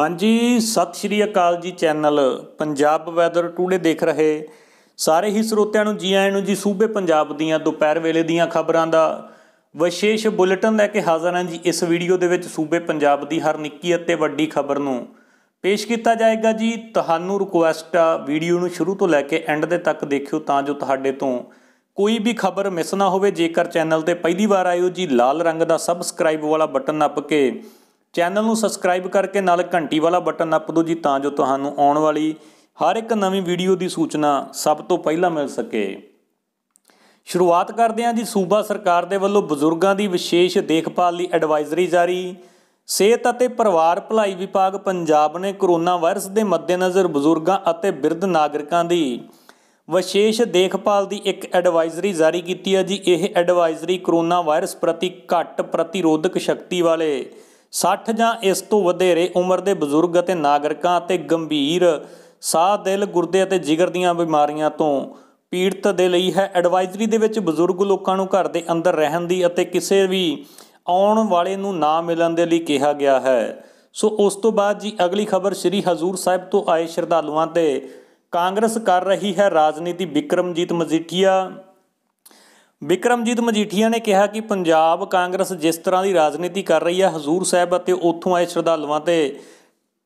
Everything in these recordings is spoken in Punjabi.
ਹਾਂਜੀ ਸਤਿ ਸ਼੍ਰੀ ਅਕਾਲ ਜੀ ਚੈਨਲ ਪੰਜਾਬ ਵੈਦਰ ਟੂਡੇ ਦੇਖ ਰਹੇ ਸਾਰੇ ਹੀ ਸਰੋਤਿਆਂ ਨੂੰ ਜੀ ਆਇਆਂ ਨੂੰ ਜੀ ਸੂਬੇ ਪੰਜਾਬ ਦੀਆਂ ਦੁਪਹਿਰ ਵੇਲੇ ਦੀਆਂ ਖਬਰਾਂ ਦਾ ਵਿਸ਼ੇਸ਼ ਬੁਲੇਟਿਨ ਲੈ ਕੇ ਹਾਜ਼ਰ ਹਾਂ ਜੀ ਇਸ ਵੀਡੀਓ ਦੇ ਵਿੱਚ ਸੂਬੇ ਪੰਜਾਬ ਦੀ ਹਰ ਨਿੱਕੀ ਅਤੇ ਵੱਡੀ ਖਬਰ ਨੂੰ ਪੇਸ਼ ਕੀਤਾ ਜਾਏਗਾ ਜੀ ਤੁਹਾਨੂੰ ਰਿਕੁਐਸਟ ਆ ਵੀਡੀਓ ਨੂੰ ਸ਼ੁਰੂ ਤੋਂ ਲੈ ਕੇ ਐਂਡ ਦੇ ਤੱਕ ਦੇਖਿਓ ਤਾਂ ਜੋ ਤੁਹਾਡੇ ਤੋਂ ਕੋਈ ਵੀ ਖਬਰ ਮਿਸ ਨਾ ਹੋਵੇ ਜੇਕਰ ਚੈਨਲ ਤੇ ਪਹਿਲੀ ਵਾਰ ਆਇਓ ਜੀ ਲਾਲ ਰੰਗ ਦਾ ਸਬਸਕ੍ਰਾਈਬ ਵਾਲਾ ਬਟਨ ਅੱਪ ਕੇ ਚੈਨਲ ਨੂੰ ਸਬਸਕ੍ਰਾਈਬ ਕਰਕੇ ਨਾਲ ਘੰਟੀ ਵਾਲਾ ਬਟਨ ਨੱਪ ਦਿਓ ਜੀ ਤਾਂ ਜੋ ਤੁਹਾਨੂੰ ਆਉਣ ਵਾਲੀ ਹਰ ਇੱਕ ਨਵੀਂ ਵੀਡੀਓ ਦੀ ਸੂਚਨਾ ਸਭ ਤੋਂ ਪਹਿਲਾਂ ਮਿਲ ਸਕੇ ਸ਼ੁਰੂਆਤ ਕਰਦੇ ਹਾਂ ਜੀ ਸੂਬਾ ਸਰਕਾਰ ਦੇ ਵੱਲੋਂ ਬਜ਼ੁਰਗਾਂ ਦੀ ਵਿਸ਼ੇਸ਼ ਦੇਖਭਾਲ ਲਈ ਐਡਵਾਈਜ਼ਰੀ ਜਾਰੀ ਸਿਹਤ ਅਤੇ ਪਰਿਵਾਰ ਭਲਾਈ ਵਿਭਾਗ ਪੰਜਾਬ ਨੇ ਕੋਰੋਨਾ ਵਾਇਰਸ ਦੇ ਮੱਦੇਨਜ਼ਰ ਬਜ਼ੁਰਗਾਂ ਅਤੇ ਬਿਰਧ ਨਾਗਰਿਕਾਂ ਦੀ ਵਿਸ਼ੇਸ਼ ਦੇਖਭਾਲ ਦੀ ਇੱਕ ਐਡਵਾਈਜ਼ਰੀ ਜਾਰੀ ਕੀਤੀ ਹੈ ਜੀ ਇਹ ਐਡਵਾਈਜ਼ਰੀ ਕੋਰੋਨਾ ਵਾਇਰਸ ਪ੍ਰਤੀ ਘੱਟ ਪ੍ਰਤੀਰੋਧਕ ਸ਼ਕਤੀ ਵਾਲੇ 60 ਜਾਂ ਇਸ ਤੋਂ ਵਧੇਰੇ ਉਮਰ ਦੇ ਬਜ਼ੁਰਗ ਅਤੇ ਨਾਗਰਿਕਾਂ ਅਤੇ ਗੰਭੀਰ ਸਾਹ ਦਿਲ ਗੁਰਦੇ ਅਤੇ ਜਿਗਰ ਦੀਆਂ ਬਿਮਾਰੀਆਂ ਤੋਂ ਪੀੜਤ ਦੇ ਲਈ ਹੈ ਐਡਵਾਈਜ਼ਰੀ ਦੇ ਵਿੱਚ ਬਜ਼ੁਰਗ ਲੋਕਾਂ ਨੂੰ ਘਰ ਦੇ ਅੰਦਰ ਰਹਿਣ ਦੀ ਅਤੇ ਕਿਸੇ ਵੀ ਆਉਣ ਵਾਲੇ ਨੂੰ ਨਾ ਮਿਲਣ ਦੇ ਲਈ ਕਿਹਾ ਗਿਆ ਹੈ ਸੋ ਉਸ ਤੋਂ ਬਾਅਦ ਜੀ ਅਗਲੀ ਖਬਰ ਸ੍ਰੀ ਹਜ਼ੂਰ ਸਾਹਿਬ ਤੋਂ ਆਏ ਸ਼ਰਧਾਲੂਆਂ ਤੇ ਕਾਂਗਰਸ ਕਰ ਰਹੀ ਹੈ ਰਾਜਨੀਤੀ ਵਿਕਰਮਜੀਤ ਮਜੀਠੀਆ ਬਿਕਰਮਜੀਤ ਮਜੀਠੀਆ ਨੇ ਕਿਹਾ ਕਿ ਪੰਜਾਬ ਕਾਂਗਰਸ ਜਿਸ ਤਰ੍ਹਾਂ ਦੀ ਰਾਜਨੀਤੀ ਕਰ ਰਹੀ ਹੈ ਹਜ਼ੂਰ ਸਾਹਿਬ ਅਤੇ ਉੱਥੋਂ ਆਏ ਸ਼ਰਧਾਲੂਆਂ ਤੇ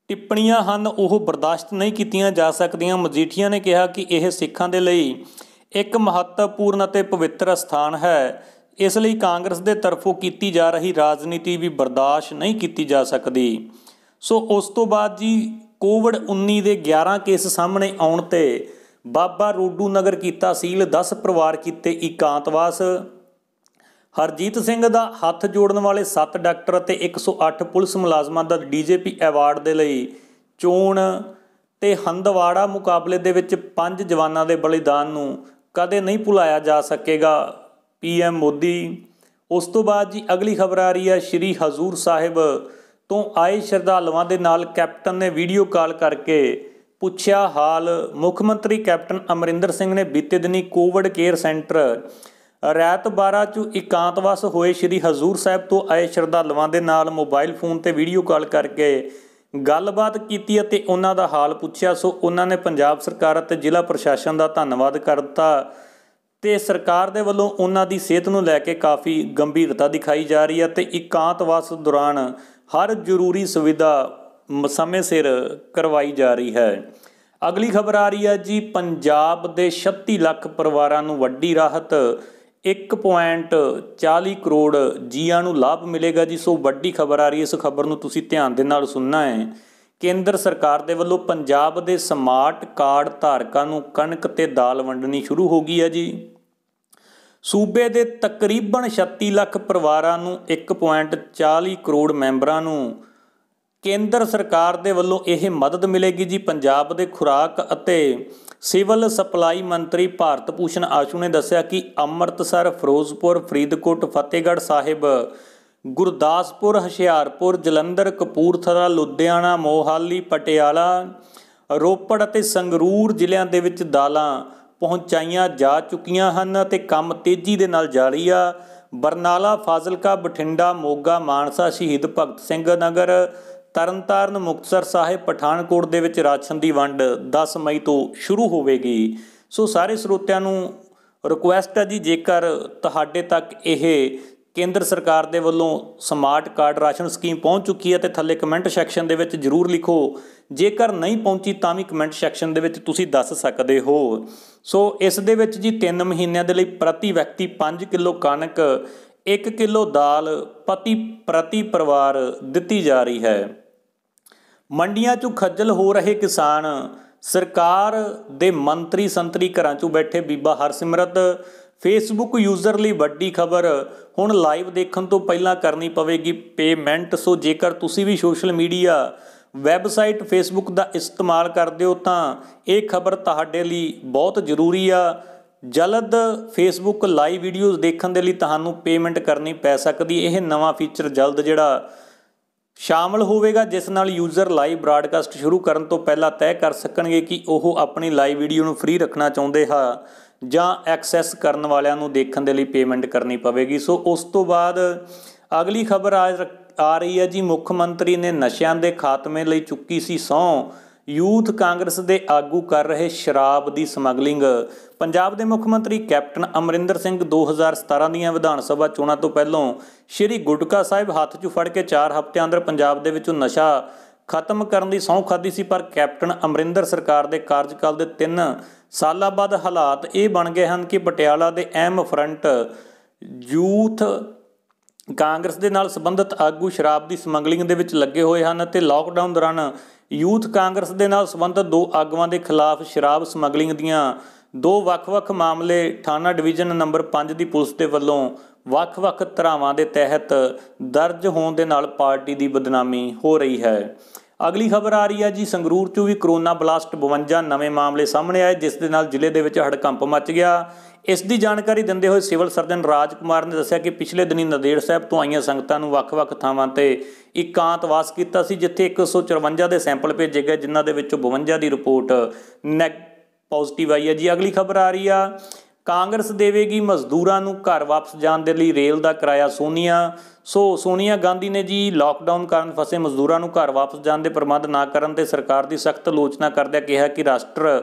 ਟਿੱਪਣੀਆਂ ਹਨ ਉਹ ਬਰਦਾਸ਼ਤ ਨਹੀਂ ਕੀਤੀਆਂ ਜਾ ਸਕਦੀਆਂ ਮਜੀਠੀਆ ਨੇ ਕਿਹਾ ਕਿ ਇਹ ਸਿੱਖਾਂ ਦੇ ਲਈ ਇੱਕ ਮਹੱਤਵਪੂਰਨ ਅਤੇ ਪਵਿੱਤਰ ਸਥਾਨ ਹੈ ਇਸ ਲਈ ਕਾਂਗਰਸ ਦੇ ਤਰਫੋਂ ਕੀਤੀ ਜਾ ਰਹੀ ਰਾਜਨੀਤੀ ਵੀ ਬਰਦਾਸ਼ਤ ਨਹੀਂ ਕੀਤੀ ਜਾ ਸਕਦੀ ਸੋ ਉਸ ਤੋਂ ਬਾਅਦ ਜੀ ਕੋਵਿਡ 19 ਦੇ 11 ਕੇਸ ਸਾਹਮਣੇ ਆਉਣ ਤੇ ਬਾਬਾ ਰੋਡੂ ਨਗਰ ਕੀਤਾ ਤਹਿਸੀਲ 10 ਪਰਿਵਾਰ ਕੀਤੇ ਇਕਾਂਤਵਾਸ ਹਰਜੀਤ ਸਿੰਘ ਦਾ ਹੱਥ ਜੋੜਨ ਵਾਲੇ 7 ਡਾਕਟਰ ਅਤੇ 108 ਪੁਲਿਸ ਮੁਲਾਜ਼ਮਾਂ ਦਾ ਡੀਜੀਪੀ ਅਵਾਰਡ ਦੇ ਲਈ ਚੋਣ ਤੇ ਹੰਦਵਾੜਾ ਮੁਕਾਬਲੇ ਦੇ ਵਿੱਚ ਪੰਜ ਜਵਾਨਾਂ ਦੇ ਬਲੀਦਾਨ ਨੂੰ ਕਦੇ ਨਹੀਂ ਭੁਲਾਇਆ ਜਾ ਸਕੇਗਾ ਪੀਐਮ ਮੋਦੀ ਉਸ ਤੋਂ ਬਾਅਦ ਜੀ ਅਗਲੀ ਖਬਰ ਆ ਰਹੀ ਹੈ ਸ਼੍ਰੀ ਹਜ਼ੂਰ ਸਾਹਿਬ ਤੋਂ ਆਏ ਸ਼ਰਧਾਲੂਆਂ ਦੇ ਨਾਲ ਕੈਪਟਨ ਨੇ ਵੀਡੀਓ ਕਾਲ ਕਰਕੇ ਪੁੱਛਿਆ ਹਾਲ ਮੁੱਖ ਮੰਤਰੀ ਕੈਪਟਨ ਅਮਰਿੰਦਰ ਸਿੰਘ ਨੇ ਬੀਤੇ ਦਿਨੀ ਕੋਵਿਡ ਕੇਅਰ ਸੈਂਟਰ ਰਾਤ 12 ਚ ਇਕਾਂਤਵਾਸ ਹੋਏ ਸ੍ਰੀ ਹਜ਼ੂਰ ਸਾਹਿਬ ਤੋਂ ਆਏ ਸ਼ਰਧਾਲੂਆਂ ਦੇ ਨਾਲ ਮੋਬਾਈਲ ਫੋਨ ਤੇ ਵੀਡੀਓ ਕਾਲ ਕਰਕੇ ਗੱਲਬਾਤ ਕੀਤੀ ਅਤੇ ਉਹਨਾਂ ਦਾ ਹਾਲ ਪੁੱਛਿਆ ਸੋ ਉਹਨਾਂ ਨੇ ਪੰਜਾਬ ਸਰਕਾਰ ਅਤੇ ਜ਼ਿਲ੍ਹਾ ਪ੍ਰਸ਼ਾਸਨ ਦਾ ਧੰਨਵਾਦ ਕਰ ਦਿੱਤਾ ਤੇ ਸਰਕਾਰ ਦੇ ਵੱਲੋਂ ਉਹਨਾਂ ਦੀ ਸਿਹਤ ਨੂੰ ਲੈ ਕੇ ਕਾਫੀ ਗੰਭੀਰਤਾ ਦਿਖਾਈ ਜਾ ਰਹੀ ਹੈ ਤੇ ਇਕਾਂਤਵਾਸ ਦੌਰਾਨ ਹਰ ਜ਼ਰੂਰੀ ਸੁਵਿਧਾ ਸਮੇਂ ਸਿਰ ਕਰਵਾਈ ਜਾ ਰਹੀ ਹੈ ਅਗਲੀ ਖਬਰ ਆ ਰਹੀ ਹੈ ਜੀ ਪੰਜਾਬ ਦੇ 36 ਲੱਖ ਪਰਿਵਾਰਾਂ ਨੂੰ ਵੱਡੀ ਰਾਹਤ 1.40 ਕਰੋੜ ਜੀਆਂ ਨੂੰ ਲਾਭ ਮਿਲੇਗਾ ਜੀ ਸੋ ਵੱਡੀ ਖਬਰ ਆ ਰਹੀ ਹੈ ਇਸ ਖਬਰ ਨੂੰ ਤੁਸੀਂ ਧਿਆਨ ਦੇ ਨਾਲ ਸੁਣਨਾ ਹੈ ਕੇਂਦਰ ਸਰਕਾਰ ਦੇ ਵੱਲੋਂ ਪੰਜਾਬ ਦੇ ਸਮਾਰਟ ਕਾਰਡ ਧਾਰਕਾਂ ਨੂੰ ਕਣਕ ਤੇ ਦਾਲ ਵੰਡਣੀ ਸ਼ੁਰੂ ਹੋ ਗਈ ਹੈ ਜੀ ਸੂਬੇ ਦੇ ਤਕਰੀਬਨ 36 ਲੱਖ ਪਰਿਵਾਰਾਂ ਨੂੰ 1.40 ਕਰੋੜ ਮੈਂਬਰਾਂ ਨੂੰ ਕੇਂਦਰ ਸਰਕਾਰ ਦੇ ਵੱਲੋਂ ਇਹ ਮਦਦ ਮਿਲੇਗੀ ਜੀ ਪੰਜਾਬ ਦੇ ਖੁਰਾਕ ਅਤੇ ਸਿਵਲ ਸਪਲਾਈ ਮੰਤਰੀ ਭਾਰਤ ਪੂਸ਼ਨ ਆਸ਼ੂ ਨੇ ਦੱਸਿਆ ਕਿ ਅੰਮ੍ਰਿਤਸਰ ਫਿਰੋਜ਼ਪੁਰ ਫਰੀਦਕੋਟ ਫਤਿਹਗੜ੍ਹ ਸਾਹਿਬ ਗੁਰਦਾਸਪੁਰ ਹੁਸ਼ਿਆਰਪੁਰ ਜਲੰਧਰ ਕਪੂਰਥਲਾ ਲੁਧਿਆਣਾ ਮੋਹਾਲੀ ਪਟਿਆਲਾ ਰੋਪੜ ਅਤੇ ਸੰਗਰੂਰ ਜ਼ਿਲ੍ਹਿਆਂ ਦੇ ਵਿੱਚ ਦਾਲਾਂ ਪਹੁੰਚਾਈਆਂ ਜਾ ਚੁੱਕੀਆਂ ਹਨ ਅਤੇ ਕੰਮ ਤੇਜ਼ੀ ਦੇ ਨਾਲ ਜਾਰੀ ਆ ਬਰਨਾਲਾ ਫਾਜ਼ਿਲਕਾ ਬਠਿੰਡਾ ਮੋਗਾ ਮਾਨਸਾ ਸ਼ਹੀਦ ਭਗਤ ਸਿੰਘ ਨਗਰ ਤਰਨਤਾਰਨ ਮੁਕਤਸਰ ਸਾਹਿਬ ਪਠਾਨਕੋਟ ਦੇ ਵਿੱਚ ਰਾਸ਼ਨ ਦੀ ਵੰਡ 10 ਮਈ ਤੋਂ ਸ਼ੁਰੂ ਹੋਵੇਗੀ ਸੋ ਸਾਰੇ ਸਰੋਤਿਆਂ ਨੂੰ ਰਿਕੁਐਸਟ ਹੈ ਜੀ ਜੇਕਰ ਤੁਹਾਡੇ ਤੱਕ ਇਹ ਕੇਂਦਰ ਸਰਕਾਰ ਦੇ ਵੱਲੋਂ ਸਮਾਰਟ ਕਾਰਡ ਰਾਸ਼ਨ ਸਕੀਮ ਪਹੁੰਚ ਚੁੱਕੀ ਹੈ ਤੇ ਥੱਲੇ ਕਮੈਂਟ ਸੈਕਸ਼ਨ ਦੇ ਵਿੱਚ ਜਰੂਰ ਲਿਖੋ ਜੇਕਰ ਨਹੀਂ ਪਹੁੰਚੀ ਤਾਂ ਵੀ ਕਮੈਂਟ ਸੈਕਸ਼ਨ ਦੇ ਵਿੱਚ ਤੁਸੀਂ ਦੱਸ ਸਕਦੇ ਹੋ ਸੋ ਇਸ ਦੇ ਵਿੱਚ ਜੀ 3 ਮਹੀਨਿਆਂ ਦੇ ਲਈ ਪ੍ਰਤੀ ਵਿਅਕਤੀ 5 ਕਿਲੋ ਕਣਕ 1 ਕਿਲੋ ਦਾਲ ਪਤੀ ਪ੍ਰਤੀ ਪਰਿਵਾਰ ਦਿੱਤੀ ਜਾ ਰਹੀ ਹੈ ਮੰਡੀਆਂ 'ਚੋਂ ਖੱਜਲ ਹੋ ਰਹੇ ਕਿਸਾਨ ਸਰਕਾਰ ਦੇ ਮੰਤਰੀ ਸੰਤਰੀ ਘਰਾਂ 'ਚੋਂ ਬੈਠੇ ਬੀਬਾ ਹਰਸਿਮਰਤ ਫੇਸਬੁੱਕ ਯੂਜ਼ਰ ਲਈ ਵੱਡੀ ਖਬਰ ਹੁਣ ਲਾਈਵ ਦੇਖਣ ਤੋਂ ਪਹਿਲਾਂ ਕਰਨੀ ਪਵੇਗੀ ਪੇਮੈਂਟ ਸੋ ਜੇਕਰ ਤੁਸੀਂ ਵੀ ਸੋਸ਼ਲ ਮੀਡੀਆ ਵੈਬਸਾਈਟ ਫੇਸਬੁੱਕ ਦਾ ਇਸਤੇਮਾਲ ਕਰਦੇ ਹੋ ਤਾਂ ਇਹ ਖਬਰ ਤੁਹਾਡੇ ਲਈ ਬਹੁਤ ਜ਼ਰੂਰੀ ਆ ਜਲਦ ਫੇਸਬੁੱਕ ਲਾਈਵ ਵੀਡੀਓਜ਼ ਦੇਖਣ ਦੇ ਲਈ ਤੁਹਾਨੂੰ ਪੇਮੈਂਟ ਕਰਨੀ ਪੈ ਸਕਦੀ ਇਹ ਨਵਾਂ ਫੀਚਰ ਜਲਦ ਜਿਹੜਾ ਸ਼ਾਮਲ ਹੋਵੇਗਾ ਜਿਸ ਨਾਲ ਯੂਜ਼ਰ ਲਾਈਵ ਬ੍ਰਾਡਕਾਸਟ ਸ਼ੁਰੂ ਕਰਨ ਤੋਂ ਪਹਿਲਾਂ ਤੈਅ ਕਰ ਸਕਣਗੇ ਕਿ ਉਹ ਆਪਣੀ ਲਾਈਵ ਵੀਡੀਓ ਨੂੰ ਫ੍ਰੀ ਰੱਖਣਾ ਚਾਹੁੰਦੇ ਹਾਂ ਜਾਂ ਐਕਸੈਸ ਕਰਨ ਵਾਲਿਆਂ ਨੂੰ ਦੇਖਣ ਦੇ ਲਈ ਪੇਮੈਂਟ ਕਰਨੀ ਪਵੇਗੀ ਸੋ ਉਸ ਤੋਂ ਬਾਅਦ ਅਗਲੀ ਖਬਰ ਆ ਰਹੀ ਹੈ ਜੀ ਮੁੱਖ ਮੰਤਰੀ ਨੇ ਨਸ਼ਿਆਂ ਦੇ ਖਾਤਮੇ ਲਈ ਚੁੱਕੀ ਸੀ ਸੌਂ ਯੂਥ ਕਾਂਗਰਸ ਦੇ ਆਗੂ ਕਰ ਰਹੇ ਸ਼ਰਾਬ ਦੀ ਸਮਗਲਿੰਗ ਪੰਜਾਬ ਦੇ ਮੁੱਖ ਮੰਤਰੀ ਕੈਪਟਨ ਅਮਰਿੰਦਰ ਸਿੰਘ 2017 ਦੀਆਂ ਵਿਧਾਨ ਸਭਾ ਚੋਣਾਂ ਤੋਂ ਪਹਿਲਾਂ ਸ਼੍ਰੀ ਗੁਟਕਾ ਸਾਹਿਬ ਹੱਥ 'ਚ ਫੜ ਕੇ 4 ਹਫ਼ਤੇ ਅੰਦਰ ਪੰਜਾਬ ਦੇ ਵਿੱਚੋਂ ਨਸ਼ਾ ਖਤਮ ਕਰਨ ਦੀ ਸੌਂ ਖਾਦੀ ਸੀ ਪਰ ਕੈਪਟਨ ਅਮਰਿੰਦਰ ਸਰਕਾਰ ਦੇ ਕਾਰਜਕਾਲ ਦੇ 3 ਸਾਲਾਂ ਬਾਅਦ ਹਾਲਾਤ ਇਹ ਬਣ ਗਏ ਹਨ ਕਿ ਪਟਿਆਲਾ ਦੇ ਐਮ ਫਰੰਟ ਯੂਥ ਕਾਂਗਰਸ ਦੇ ਨਾਲ ਸੰਬੰਧਿਤ ਆਗੂ ਸ਼ਰਾਬ ਦੀ ਸਮਗਲਿੰਗ ਦੇ ਵਿੱਚ ਲੱਗੇ ਹੋਏ ਹਨ ਅਤੇ ਲਾਕਡਾਊਨ ਦੌਰਾਨ ਯੂਥ ਕਾਂਗਰਸ ਦੇ ਨਾਲ ਸੰਬੰਧਿਤ ਦੋ ਆਗੂਆਂ ਦੇ ਖਿਲਾਫ ਸ਼ਰਾਬ ਸਮਗਲਿੰਗ ਦੀਆਂ ਦੋ ਵੱਖ-ਵੱਖ ਮਾਮਲੇ ਥਾਣਾ ਡਿਵੀਜ਼ਨ ਨੰਬਰ 5 ਦੀ ਪੁਲਿਸ ਦੇ ਵੱਲੋਂ ਵੱਖ-ਵੱਖ ਧਰਾਵਾਂ ਦੇ ਤਹਿਤ ਦਰਜ ਹੋਣ ਦੇ ਨਾਲ ਪਾਰਟੀ ਦੀ ਬਦਨਾਮੀ ਹੋ ਰਹੀ ਹੈ ਅਗਲੀ ਖਬਰ ਆ ਰਹੀ ਹੈ ਜੀ ਸੰਗਰੂਰ 'ਚੋਂ ਵੀ ਕਰੋਨਾ ਬਲਾਸਟ 52 ਨਵੇਂ ਮਾਮਲੇ ਸਾਹਮਣੇ ਆਏ ਜਿਸ ਦੇ ਨਾਲ ਜ਼ਿਲ੍ਹੇ ਦੇ ਵਿੱਚ ਹੜਕੰਪ ਮਚ ਗਿਆ ਇਸ ਦੀ ਜਾਣਕਾਰੀ ਦਿੰਦੇ ਹੋਏ ਸਿਵਲ ਸਰਜਨ ਰਾਜ ਕੁਮਾਰ ਨੇ ਦੱਸਿਆ ਕਿ ਪਿਛਲੇ ਦਿਨੀ ਨਦੇੜ ਸਾਹਿਬ ਤੋਂ ਆਈਆਂ ਸੰਗਤਾਂ ਨੂੰ ਵੱਖ-ਵੱਖ ਥਾਵਾਂ ਤੇ ਇਕਾਂਤਵਾਸ ਕੀਤਾ ਸੀ ਜਿੱਥੇ 154 ਦੇ ਸੈਂਪਲ ਭੇਜੇ ਗਏ ਜਿਨ੍ਹਾਂ ਦੇ ਵਿੱਚੋਂ 52 ਦੀ ਰਿਪੋਰਟ ਨੈਗ ਪੋਜ਼ਿਟਿਵ ਆਈ ਹੈ ਜੀ ਅਗਲੀ ਖਬਰ ਆ ਰਹੀ ਆ ਕਾਂਗਰਸ ਦੇਵੇਗੀ ਮਜ਼ਦੂਰਾਂ ਨੂੰ ਘਰ ਵਾਪਸ ਜਾਣ ਦੇ ਲਈ ਰੇਲ ਦਾ ਕਿਰਾਇਆ ਸੋਨੀਆ ਸੋ ਸੋਨੀਆ ਗਾਂਧੀ ਨੇ ਜੀ ਲਾਕਡਾਊਨ ਕਾਰਨ ਫਸੇ ਮਜ਼ਦੂਰਾਂ ਨੂੰ ਘਰ ਵਾਪਸ ਜਾਣ ਦੇ ਪ੍ਰਬੰਧ ਨਾ ਕਰਨ ਤੇ ਸਰਕਾਰ ਦੀ ਸਖਤ ਲੋਚਨਾ ਕਰਦਿਆਂ ਕਿਹਾ ਕਿ ਰਾਸ਼ਟਰ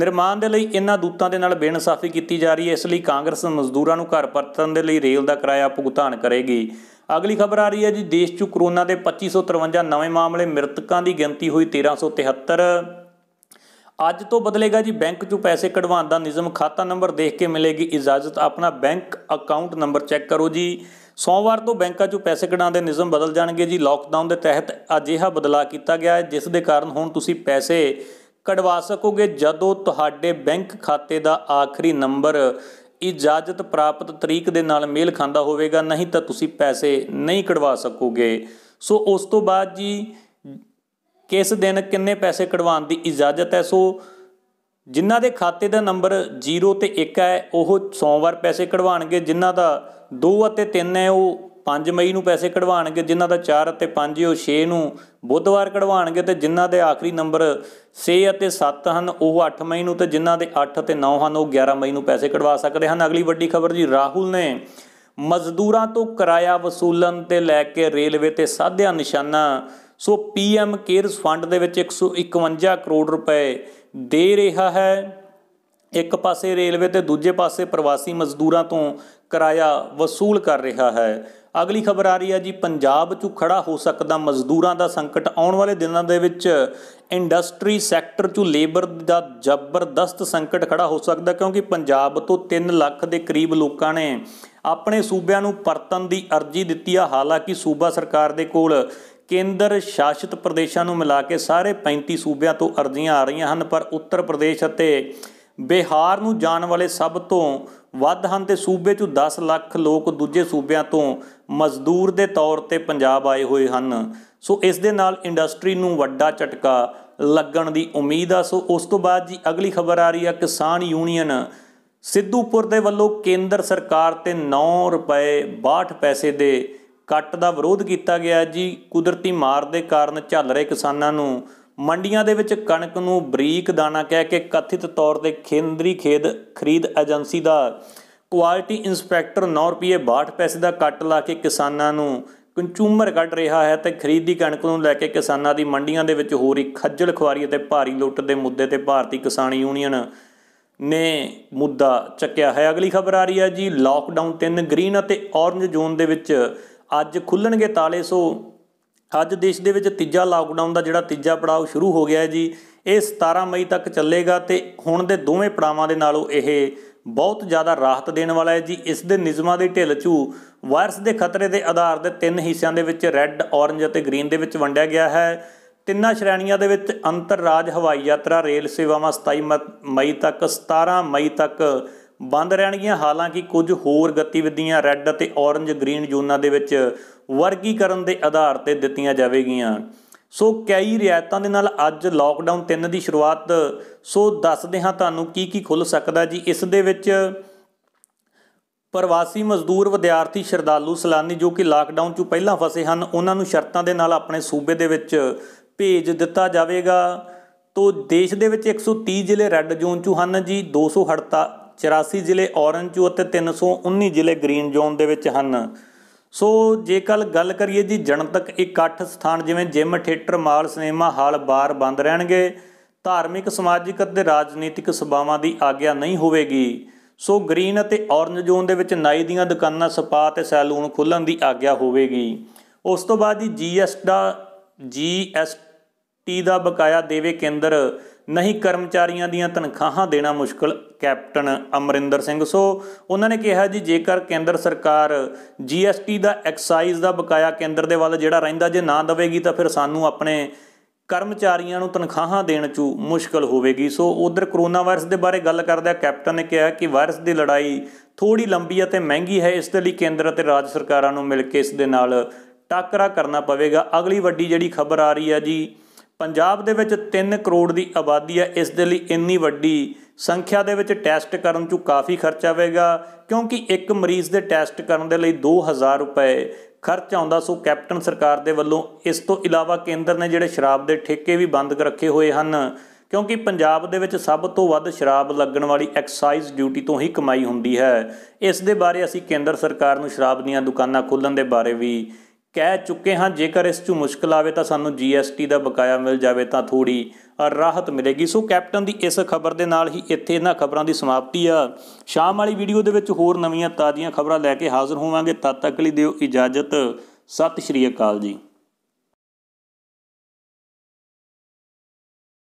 ਨਿਰਮਾਣ ਦੇ ਲਈ ਇਹਨਾਂ ਦੂਤਾਂ ਦੇ ਨਾਲ ਬੇਇਨਸਾਫੀ ਕੀਤੀ ਜਾ ਰਹੀ ਹੈ ਇਸ ਲਈ ਕਾਂਗਰਸ ਮਜ਼ਦੂਰਾਂ ਨੂੰ ਘਰ ਪਰਤਣ ਦੇ ਲਈ ਰੇਲ ਦਾ ਕਿਰਾਇਆ ਭੁਗਤਾਨ ਕਰੇਗੀ ਅਗਲੀ ਖਬਰ ਆ ਰਹੀ ਹੈ ਜੀ ਦੇਸ਼ 'ਚ ਕੋਰੋਨਾ ਦੇ 2553 ਨਵੇਂ ਮਾਮਲੇ ਮ੍ਰਿਤਕਾਂ ਦੀ ਗਿਣਤੀ ਹੋਈ 1373 ਅੱਜ ਤੋਂ ਬਦਲੇਗਾ ਜੀ ਬੈਂਕ 'ਚੋਂ ਪੈਸੇ ਕਢਵਾਉਣ ਦਾ ਨਿਯਮ ਖਾਤਾ ਨੰਬਰ ਦੇਖ ਕੇ ਮਿਲੇਗੀ ਇਜਾਜ਼ਤ ਆਪਣਾ ਬੈਂਕ ਅਕਾਊਂਟ ਨੰਬਰ ਚੈੱਕ ਕਰੋ ਜੀ ਸੋਮਵਾਰ ਤੋਂ ਬੈਂਕਾਂ 'ਚੋਂ ਪੈਸੇ ਕਢਾਉਣ ਦੇ ਨਿਯਮ ਬਦਲ ਜਾਣਗੇ ਜੀ ਲਾਕਡਾਊਨ ਦੇ ਤਹਿਤ ਅਜਿਹਾ ਬਦਲਾਅ ਕੀਤਾ ਗਿਆ ਹੈ ਜਿਸ ਦੇ ਕਾਰਨ ਹੁਣ ਤੁਸੀਂ ਪੈਸੇ ਕਢਵਾ ਸਕੋਗੇ ਜਦੋਂ ਤੁਹਾਡੇ ਬੈਂਕ ਖਾਤੇ ਦਾ ਆਖਰੀ ਨੰਬਰ ਇਜਾਜ਼ਤ ਪ੍ਰਾਪਤ ਤਰੀਕ ਦੇ ਨਾਲ ਮੇਲ ਖਾਂਦਾ ਹੋਵੇਗਾ ਨਹੀਂ ਤਾਂ ਤੁਸੀਂ ਪੈਸੇ ਨਹੀਂ ਕਢਵਾ ਸਕੋਗੇ ਸੋ ਉਸ ਤੋਂ ਬਾਅਦ ਜੀ ਕਿਸ ਦਿਨ ਕਿੰਨੇ ਪੈਸੇ ਕਢਵਾਉਣ ਦੀ ਇਜਾਜ਼ਤ ਹੈ ਸੋ ਜਿਨ੍ਹਾਂ ਦੇ ਖਾਤੇ ਦਾ ਨੰਬਰ 0 ਤੇ 1 ਹੈ ਉਹ ਸੋਮਵਾਰ ਪੈਸੇ ਕਢਵਾਣਗੇ ਜਿਨ੍ਹਾਂ ਦਾ 2 ਅਤੇ 3 ਹੈ ਉਹ 5 ਮਈ ਨੂੰ ਪੈਸੇ ਕਢਵਾਣਗੇ ਜਿਨ੍ਹਾਂ ਦਾ 4 ਅਤੇ 5 ਉਹ 6 ਨੂੰ ਬੁੱਧਵਾਰ ਕਢਵਾਣਗੇ ਤੇ ਜਿਨ੍ਹਾਂ ਦੇ ਆਖਰੀ ਨੰਬਰ 6 ਅਤੇ 7 ਹਨ ਉਹ 8 ਮਈ ਨੂੰ ਤੇ ਜਿਨ੍ਹਾਂ ਦੇ 8 ਅਤੇ 9 ਹਨ ਉਹ 11 ਮਈ ਨੂੰ ਪੈਸੇ ਕਢਵਾ ਸਕਦੇ ਹਨ ਅਗਲੀ ਵੱਡੀ ਖਬਰ ਜੀ ਰਾਹੁਲ ਨੇ ਮਜ਼ਦੂਰਾਂ ਤੋਂ ਕਿਰਾਇਆ ਵਸੂਲਣ ਤੇ ਲੈ ਕੇ ਰੇਲਵੇ ਤੇ ਸਾਧਿਆ ਨਿਸ਼ਾਨਾ ਸੋ ਪੀਐਮ ਕੇਅਰਸ ਫੰਡ ਦੇ ਵਿੱਚ 151 ਕਰੋੜ ਰੁਪਏ ਦੇ ਰਿਹਾ ਹੈ ਇੱਕ ਪਾਸੇ ਰੇਲਵੇ ਤੇ ਦੂਜੇ ਪਾਸੇ ਪ੍ਰਵਾਸੀ ਮਜ਼ਦੂਰਾਂ ਤੋਂ ਕਿਰਾਇਆ ਵਸੂਲ ਕਰ ਰਿਹਾ ਹੈ ਅਗਲੀ ਖਬਰ ਆ ਰਹੀ ਹੈ ਜੀ ਪੰਜਾਬ 'ਚ ਖੜਾ ਹੋ ਸਕਦਾ ਮਜ਼ਦੂਰਾਂ ਦਾ ਸੰਕਟ ਆਉਣ ਵਾਲੇ ਦਿਨਾਂ ਦੇ ਵਿੱਚ ਇੰਡਸਟਰੀ ਸੈਕਟਰ 'ਚ ਲੇਬਰ ਦਾ ਜ਼ਬਰਦਸਤ ਸੰਕਟ ਖੜਾ ਹੋ ਸਕਦਾ ਕਿਉਂਕਿ ਪੰਜਾਬ ਤੋਂ 3 ਲੱਖ ਦੇ ਕਰੀਬ ਲੋਕਾਂ ਨੇ ਆਪਣੇ ਸੂਬਿਆਂ ਨੂੰ ਪਰਤਨ ਦੀ ਅਰਜ਼ੀ ਦਿੱਤੀ ਆ ਹਾਲਾਂਕਿ ਸੂਬਾ ਸਰਕਾਰ ਦੇ ਕੋਲ ਕੇਂਦਰ ਸ਼ਾਸਿਤ ਪ੍ਰਦੇਸ਼ਾਂ ਨੂੰ ਮਿਲਾ ਕੇ ਸਾਰੇ 35 ਸੂਬਿਆਂ ਤੋਂ ਅਰਜ਼ੀਆਂ ਆ ਰਹੀਆਂ ਹਨ ਪਰ ਉੱਤਰ ਪ੍ਰਦੇਸ਼ ਅਤੇ ਬਿਹਾਰ ਨੂੰ ਜਾਣ ਵਾਲੇ ਸਭ ਤੋਂ ਵੱਧ ਹਨ ਤੇ ਸੂਬੇ 'ਚੋਂ 10 ਲੱਖ ਲੋਕ ਦੂਜੇ ਸੂਬਿਆਂ ਤੋਂ ਮਜ਼ਦੂਰ ਦੇ ਤੌਰ ਤੇ ਪੰਜਾਬ ਆਏ ਹੋਏ ਹਨ ਸੋ ਇਸ ਦੇ ਨਾਲ ਇੰਡਸਟਰੀ ਨੂੰ ਵੱਡਾ ਝਟਕਾ ਲੱਗਣ ਦੀ ਉਮੀਦ ਆ ਸੋ ਉਸ ਤੋਂ ਬਾਅਦ ਜੀ ਅਗਲੀ ਖਬਰ ਆ ਰਹੀ ਆ ਕਿਸਾਨ ਯੂਨੀਅਨ ਸਿੱਧੂਪੁਰ ਦੇ ਵੱਲੋਂ ਕੇਂਦਰ ਸਰਕਾਰ ਤੇ 9 ਰੁਪਏ 62 ਪੈਸੇ ਦੇ ਕੱਟ ਦਾ ਵਿਰੋਧ ਕੀਤਾ ਗਿਆ ਜੀ ਕੁਦਰਤੀ ਮਾਰ ਦੇ ਕਾਰਨ ਝੱਲ ਰਹੇ ਕਿਸਾਨਾਂ ਨੂੰ ਮੰਡੀਆਂ ਦੇ ਵਿੱਚ ਕਣਕ ਨੂੰ ਬਰੀਕ ਦਾਣਾ ਕਹਿ ਕੇ ਕਥਿਤ ਤੌਰ ਤੇ ਖੇਂਦਰੀ ਖੇਦ ਖਰੀਦ ਏਜੰਸੀ ਦਾ ਕੁਆਲਿਟੀ ਇਨਸਪੈਕਟਰ 9 ਰੁਪਏ 62 ਪੈਸੇ ਦਾ ਕੱਟ ਲਾ ਕੇ ਕਿਸਾਨਾਂ ਨੂੰ ਕੰਜ਼ੂਮਰ ਕੱਢ ਰਿਹਾ ਹੈ ਤੇ ਖਰੀਦੀ ਕਣਕ ਨੂੰ ਲੈ ਕੇ ਕਿਸਾਨਾਂ ਦੀ ਮੰਡੀਆਂ ਦੇ ਵਿੱਚ ਹੋ ਰਹੀ ਖੱਜਲ ਖੁਆਰੀ ਅਤੇ ਭਾਰੀ ਲੁੱਟ ਦੇ ਮੁੱਦੇ ਤੇ ਭਾਰਤੀ ਕਿਸਾਨ ਯੂਨੀਅਨ ਨੇ ਮੁੱਦਾ ਚੱਕਿਆ ਹੈ ਅਗਲੀ ਖਬਰ ਆ ਰਹੀ ਹੈ ਜੀ ਲਾਕਡਾਊਨ 3 ਗ੍ਰੀਨ ਅਤੇ ਔਰੰਜ ਜ਼ੋਨ ਦੇ ਵਿੱਚ ਅੱਜ ਖੁੱਲਣਗੇ ਤਾਲੇ ਸੋ ਅੱਜ ਦੇਸ਼ ਦੇ ਵਿੱਚ ਤੀਜਾ ਲਾਕਡਾਊਨ ਦਾ ਜਿਹੜਾ ਤੀਜਾ ਪੜਾਅ ਸ਼ੁਰੂ ਹੋ ਗਿਆ ਹੈ ਜੀ ਇਹ 17 ਮਈ ਤੱਕ ਚੱਲੇਗਾ ਤੇ ਹੁਣ ਦੇ ਦੋਵੇਂ ਪੜਾਵਾਂ ਦੇ ਨਾਲੋਂ ਇਹ ਬਹੁਤ ਜ਼ਿਆਦਾ ਰਾਹਤ ਦੇਣ ਵਾਲਾ ਹੈ ਜੀ ਇਸ ਦੇ ਨਿਯਮਾਂ ਦੇ ਢਿੱਲ ਚੂ ਵਾਇਰਸ ਦੇ ਖਤਰੇ ਦੇ ਆਧਾਰ ਤੇ ਤਿੰਨ ਹਿੱਸਿਆਂ ਦੇ ਵਿੱਚ ਰੈੱਡ ਔਰੇਂਜ ਅਤੇ ਗ੍ਰੀਨ ਦੇ ਵਿੱਚ ਵੰਡਿਆ ਗਿਆ ਹੈ ਤਿੰਨਾਂ ਸ਼੍ਰੇਣੀਆਂ ਦੇ ਵਿੱਚ ਅੰਤਰਰਾਜ ਹਵਾਈ ਯਾਤਰਾ ਰੇਲ ਸੇਵਾਵਾਂ 27 ਮਈ ਤੱਕ 17 ਮਈ ਤੱਕ ਬੰਦ ਰਹਿਣਗੀਆਂ ਹਾਲਾਂਕਿ ਕੁਝ ਹੋਰ ਗਤੀਵਿਧੀਆਂ ਰੈੱਡ ਅਤੇ ਔਰੰਜ ਗ੍ਰੀਨ ਜ਼ੋਨਾਂ ਦੇ ਵਿੱਚ ਵਰਗੀਕਰਨ ਦੇ ਆਧਾਰ ਤੇ ਦਿੱਤੀਆਂ ਜਾਵੇਗੀਆਂ ਸੋ ਕਈ ਰਿਆਇਤਾਂ ਦੇ ਨਾਲ ਅੱਜ ਲਾਕਡਾਊਨ 3 ਦੀ ਸ਼ੁਰੂਆਤ ਸੋ ਦੱਸਦੇ ਹਾਂ ਤੁਹਾਨੂੰ ਕੀ ਕੀ ਖੁੱਲ ਸਕਦਾ ਜੀ ਇਸ ਦੇ ਵਿੱਚ ਪ੍ਰਵਾਸੀ ਮਜ਼ਦੂਰ ਵਿਦਿਆਰਥੀ ਸ਼ਰਦਾਲੂ ਸਲਾਨੀ ਜੋ ਕਿ ਲਾਕਡਾਊਨ 'ਚ ਪਹਿਲਾਂ ਫਸੇ ਹਨ ਉਹਨਾਂ ਨੂੰ ਸ਼ਰਤਾਂ ਦੇ ਨਾਲ ਆਪਣੇ ਸੂਬੇ ਦੇ ਵਿੱਚ ਭੇਜ ਦਿੱਤਾ ਜਾਵੇਗਾ ਤੋ ਦੇਸ਼ ਦੇ ਵਿੱਚ 130 ਜ਼ਿਲ੍ਹੇ ਰੈੱਡ ਜ਼ੋਨ 'ਚ ਹਨ ਜੀ 84 ਜ਼ਿਲ੍ਹੇ ਔਰੰਜ ਅਤੇ 319 ਜ਼ਿਲ੍ਹੇ ਗ੍ਰੀਨ ਜ਼ੋਨ ਦੇ ਵਿੱਚ ਹਨ ਸੋ ਜੇਕਰ ਗੱਲ ਕਰੀਏ ਜੀ ਜਨਤਕ ਇਕੱਠ ਸਥਾਨ ਜਿਵੇਂ gym theatre mall cinema hall bar ਬੰਦ ਰਹਿਣਗੇ ਧਾਰਮਿਕ ਸਮਾਜਿਕ ਅਤੇ ਰਾਜਨੀਤਿਕ ਸਭਾਵਾਂ ਦੀ ਆਗਿਆ ਨਹੀਂ ਹੋਵੇਗੀ ਸੋ ਗ੍ਰੀਨ ਅਤੇ ਔਰੰਜ ਜ਼ੋਨ ਦੇ ਵਿੱਚ ਨਾਈ ਦੀਆਂ ਦੁਕਾਨਾਂ ਸਪਾ ਤੇ ਸੈਲੂਨ ਖੁੱਲਣ ਦੀ ਆਗਿਆ ਹੋਵੇਗੀ ਉਸ ਤੋਂ ਬਾਅਦ ਜੀ ਐਸ ਦਾ ਜੀਐਸਟੀ ਦਾ ਬਕਾਇਆ ਦੇਵੇ ਕੇਂਦਰ ਨਹੀਂ ਕਰਮਚਾਰੀਆਂ ਦੀਆਂ ਤਨਖਾਹਾਂ ਦੇਣਾ ਮੁਸ਼ਕਲ ਕੈਪਟਨ ਅਮਰਿੰਦਰ ਸਿੰਘ ਸੋ ਉਹਨਾਂ ਨੇ ਕਿਹਾ ਜੀ ਜੇਕਰ ਕੇਂਦਰ ਸਰਕਾਰ ਜੀਐਸਟੀ ਦਾ ਐਕਸਾਈਜ਼ ਦਾ ਬਕਾਇਆ ਕੇਂਦਰ ਦੇ ਵੱਲ ਜਿਹੜਾ ਰਹਿੰਦਾ ਜੇ ਨਾ ਦੇਵੇਗੀ ਤਾਂ ਫਿਰ ਸਾਨੂੰ ਆਪਣੇ ਕਰਮਚਾਰੀਆਂ ਨੂੰ ਤਨਖਾਹਾਂ ਦੇਣ 'ਚ ਮੁਸ਼ਕਲ ਹੋਵੇਗੀ ਸੋ ਉਧਰ ਕੋਰੋਨਾ ਵਾਇਰਸ ਦੇ ਬਾਰੇ ਗੱਲ ਕਰਦਿਆਂ ਕੈਪਟਨ ਨੇ ਕਿਹਾ ਕਿ ਵਾਇਰਸ ਦੀ ਲੜਾਈ ਥੋੜੀ ਲੰਬੀ ਅਤੇ ਮਹਿੰਗੀ ਹੈ ਇਸ ਦੇ ਲਈ ਕੇਂਦਰ ਅਤੇ ਰਾਜ ਸਰਕਾਰਾਂ ਨੂੰ ਮਿਲ ਕੇ ਇਸ ਦੇ ਨਾਲ ਟੱਕਰਾ ਕਰਨਾ ਪਵੇਗਾ ਅਗਲੀ ਵੱਡੀ ਜਿਹੜੀ ਖਬਰ ਆ ਰਹੀ ਹੈ ਜੀ ਪੰਜਾਬ ਦੇ ਵਿੱਚ 3 ਕਰੋੜ ਦੀ ਆਬਾਦੀ ਹੈ ਇਸ ਦੇ ਲਈ ਇੰਨੀ ਵੱਡੀ ਸੰਖਿਆ ਦੇ ਵਿੱਚ ਟੈਸਟ ਕਰਨ 'ਚ ਕਾਫੀ ਖਰਚਾ ਆਵੇਗਾ ਕਿਉਂਕਿ ਇੱਕ ਮਰੀਜ਼ ਦੇ ਟੈਸਟ ਕਰਨ ਦੇ ਲਈ 2000 ਰੁਪਏ ਖਰਚ ਆਉਂਦਾ ਸੋ ਕੈਪਟਨ ਸਰਕਾਰ ਦੇ ਵੱਲੋਂ ਇਸ ਤੋਂ ਇਲਾਵਾ ਕੇਂਦਰ ਨੇ ਜਿਹੜੇ ਸ਼ਰਾਬ ਦੇ ਠੇਕੇ ਵੀ ਬੰਦ ਰੱਖੇ ਹੋਏ ਹਨ ਕਿਉਂਕਿ ਪੰਜਾਬ ਦੇ ਵਿੱਚ ਸਭ ਤੋਂ ਵੱਧ ਸ਼ਰਾਬ ਲੱਗਣ ਵਾਲੀ ਐਕਸਾਈਜ਼ ਡਿਊਟੀ ਤੋਂ ਹੀ ਕਮਾਈ ਹੁੰਦੀ ਹੈ ਇਸ ਦੇ ਬਾਰੇ ਅਸੀਂ ਕੇਂਦਰ ਸਰਕਾਰ ਨੂੰ ਸ਼ਰਾਬ ਦੀਆਂ ਦੁਕਾਨਾਂ ਖੋਲਣ ਦੇ ਬਾਰੇ ਵੀ ਕਹਿ ਚੁੱਕੇ ਹਾਂ ਜੇਕਰ ਇਸ 'ਚ ਮੁਸ਼ਕਲ ਆਵੇ ਤਾਂ ਸਾਨੂੰ ਜੀਐਸਟੀ ਦਾ ਬਕਾਇਆ ਮਿਲ ਜਾਵੇ ਤਾਂ ਥੋੜੀ ਰਾਹਤ ਮਿਲੇਗੀ ਸੋ ਕੈਪਟਨ ਦੀ ਇਸ ਖਬਰ ਦੇ ਨਾਲ ਹੀ ਇੱਥੇ ਇਹਨਾਂ ਖਬਰਾਂ ਦੀ ਸਮਾਪਤੀ ਆ ਸ਼ਾਮ ਵਾਲੀ ਵੀਡੀਓ ਦੇ ਵਿੱਚ ਹੋਰ ਨਵੀਆਂ ਤਾਜ਼ੀਆਂ ਖਬਰਾਂ ਲੈ ਕੇ ਹਾਜ਼ਰ ਹੋਵਾਂਗੇ ਤਦ ਤੱਕ ਲਈ ਦਿਓ ਇਜਾਜ਼ਤ ਸਤਿ ਸ਼੍ਰੀ ਅਕਾਲ ਜੀ